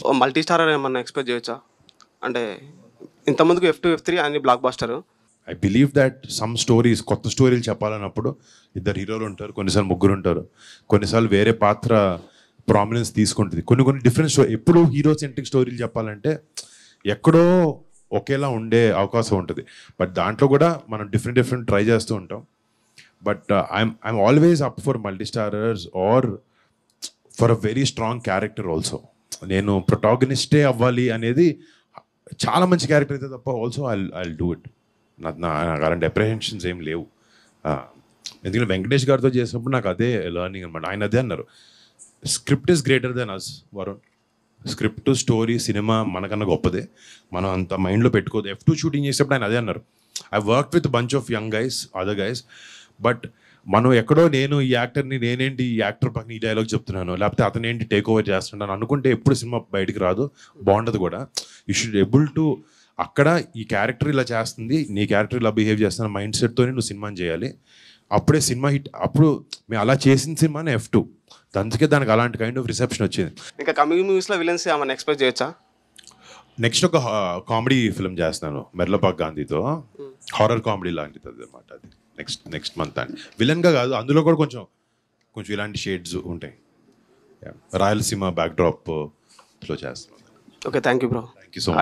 So multi star ఏమన్నా expect చేయొచ్చా అంటే ఇంతమందికి ఎఫ్ టూ ఎఫ్ త్రీ అని blockbuster I believe that some stories కొత్త స్టోరీలు చెప్పాలన్నప్పుడు ఇద్దరు హీరోలు ఉంటారు కొన్నిసార్లు ముగ్గురు ఉంటారు కొన్నిసార్లు వేరే పాత్ర ప్రామినెన్స్ తీసుకుంటుంది కొన్ని కొన్ని డిఫరెంట్ స్టోరీ ఎప్పుడు హీరో సెంట్రిక్ స్టోరీలు చెప్పాలంటే ఎక్కడో ఒకేలా ఉండే అవకాశం ఉంటుంది బట్ దాంట్లో కూడా మనం డిఫరెంట్ డిఫరెంట్ ట్రై చేస్తూ ఉంటాం but I'm I'm always up for multi starrers or for a very strong character also నేను ప్రొటాగనిస్టే అవ్వాలి అనేది చాలా మంచి క్యారెక్టర్ అయితే తప్ప also I I do it నాకు నాకు అలాంటి అప్రిహెన్షన్స్ ఏం లేవు ఎందుకంటే వెంకటేష్ గారితో చేసినప్పుడు నాకు అదే లెర్నింగ్ అనమాట ఆయన అదే అన్నారు script is greater than us Varun script story cinema మనకన్నా గొప్పదే మనం అంత మైండ్లో పెట్టుకోదు ఎఫ్ టూ షూటింగ్ చేసేప్పుడు ఆయన అదే అన్నారు I work with bunch of young guys other guys but మనం ఎక్కడో నేను ఈ యాక్టర్ని నేనేంటి ఈ యాక్టర్ పక్కన ఈ డైలాగ్ చెప్తున్నాను లేకపోతే అతనేంటి టేక్ ఓవర్ చేస్తున్నాను అనుకుంటే ఎప్పుడు సినిమా బయటకు రాదు బాగుండదు కూడా యూ షుడ్ ఎబుల్ టు అక్కడ ఈ క్యారెక్టర్ ఇలా చేస్తుంది నీ క్యారెక్టర్ ఇలా బిహేవ్ చేస్తున్న మైండ్ సెట్తోనే నువ్వు సినిమాని చేయాలి అప్పుడే సినిమా హిట్ అప్పుడు మేము అలా చేసిన సినిమాని ఎఫ్ టూ అందుకే దానికి అలాంటి కైండ్ ఆఫ్ రిసెప్షన్ వచ్చింది ఇంకా కమింగ్ మూవీస్లో విలన్స్ ఏమైనా ఎక్స్పెక్ట్ చేయొచ్చా నెక్స్ట్ ఒక కామెడీ ఫిల్మ్ చేస్తున్నాను మెర్లపాక్ గాంధీతో హారర్ hmm. కామెడీ లాంటిది అనమాట అది నెక్స్ట్ నెక్స్ట్ మంత్ అండ్ విలన్గా కాదు అందులో కూడా కొంచెం కొంచెం ఇలాంటి షేడ్స్ ఉంటాయి రాయలసీమ బ్యాక్ డ్రాప్ లో చేస్తున్నాం okay thank you bro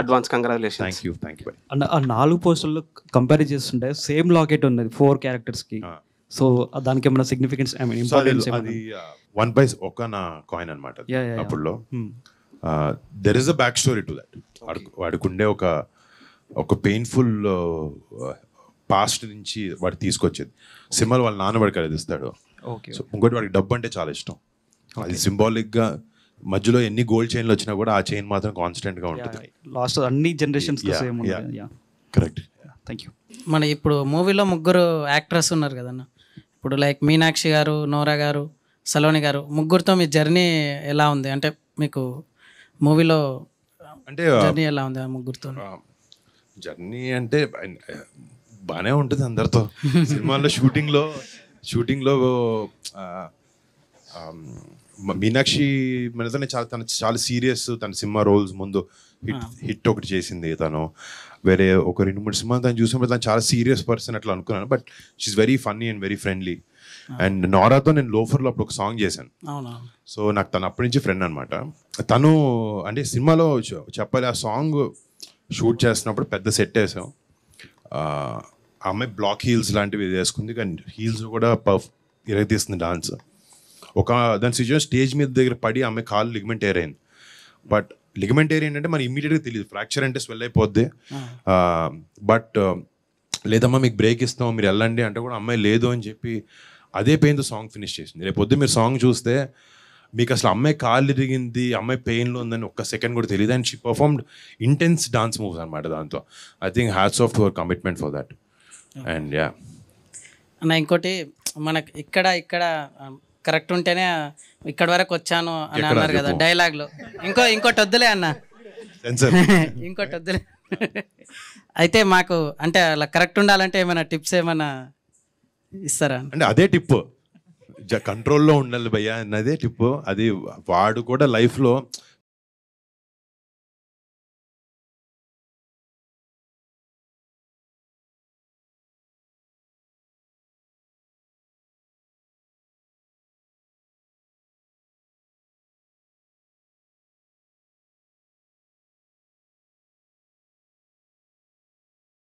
advance congratulation thank you thank you and ఆ నాలుగు పోస్టుల్లో కంపేర్ చేస్తుంటే సేమ్ లాకెట్ ఉన్నది ఫోర్ క్యారెక్టర్స్కి సో దానికి ఏమైనా సిగ్నిఫికెన్స్ ఇంపార్టెన్స్ అది వన్ బై uh, ఒక నా కాయిన్ అనమాట అప్పుడులో there is a back story to that వాడికి ఉండే ఒక ఒక పెయిన్ఫుల్ పాస్ట్ నుంచి వాడు తీసుకొచ్చేది సింబల్ వాళ్ళ నాన్న వాడికి అది ఇస్తాడు సో ఇంకోటి వాడికి డబ్బు అంటే చాలా ఇష్టం అది సింబాలిక్గా మధ్యలో ఎన్ని గోల్డ్ చైన్లు వచ్చినా కూడా ఆ చైన్ మాత్రం కాన్స్టెంట్గా ఉంటుంది లాస్ట్ అన్ని జనరేషన్స్ కరెక్ట్ థ్యాంక్ యూ మన ఇప్పుడు మూవీలో ముగ్గురు యాక్టర్స్ ఉన్నారు కదన్న ఇప్పుడు లైక్ మీనాక్షి గారు నోరా గారు సలోని గారు ముగ్గురితో మీ జర్నీ ఎలా ఉంది అంటే మీకు మూవీలో అంటే జర్నీ ఎలా ఉంది ఆ ముగ్గురితో జర్నీ అంటే బాగానే ఉంటుంది అందరితో సినిమాల్లో షూటింగ్లో షూటింగ్లో మీనాక్షి మనతోనే చాలా తను చాలా సీరియస్ తన సినిమా రోల్స్ ముందు హిట్ హిట్ ఒకటి చేసింది తను వేరే ఒక రెండు మూడు సినిమాలు తను చూసినప్పుడు తను చాలా సీరియస్ పర్సన్ అట్లా అనుకున్నాను but she's very funny and very friendly and నోరాతో నేను లోఫర్లో అప్పుడు ఒక సాంగ్ చేశాను సో నాకు తను అప్పటి నుంచి ఫ్రెండ్ అనమాట తను అంటే సినిమాలో చెప్పాలి ఆ సాంగ్ షూట్ చేస్తున్నప్పుడు పెద్ద సెట్ వేసాం అమ్మాయి బ్లాక్ హీల్స్ లాంటివి వేసుకుంది కానీ హీల్స్ కూడా పర్ఫ్ ఎరగతీస్తుంది డాన్స్ ఒక దాని సిచ్యువేషన్ స్టేజ్ మీద దగ్గర పడి ఆమె కాలు లిగ్మెంట్ ఏర్ అయింది బట్ లిగమెంట్ ఏర్ ఏంటంటే మనకి ఇమీడియట్గా తెలియదు ఫ్రాక్చర్ అంటే స్వెల్ అయిపోద్ది బట్ లేదమ్మా మీకు బ్రేక్ ఇస్తాం మీరు వెళ్ళండి అంటే కూడా అమ్మాయి లేదు అని చెప్పి అదే పెయిన్తో సాంగ్ ఫినిష్ చేసింది రేపు పొద్దు మీరు సాంగ్ చూస్తే మీకు అసలు అమ్మాయి కాలు తిరిగింది అమ్మాయి పెయిన్లో ఉందని ఒక్క సెకండ్ కూడా తెలియదు and she performed intense dance moves అనమాట దాంతో I think hats off your commitment for that and yeah అన్న ఇంకోటి మనకి ఇక్కడ ఇక్కడ కరెక్ట్ ఉంటేనే ఇక్కడ వరకు వచ్చాను అని అన్నారు కదా డైలాగ్లో ఇంకో ఇంకోటి వద్దులే అన్న ఇంకోటి వద్దులే అయితే మాకు అంటే అలా కరెక్ట్ ఉండాలంటే ఏమైనా టిప్స్ ఏమైనా ఇస్తారా అంటే అదే టిప్ కంట్రోల్లో ఉండాలి భయ్యా అన్నదే టిప్ అది వాడు కూడా లైఫ్లో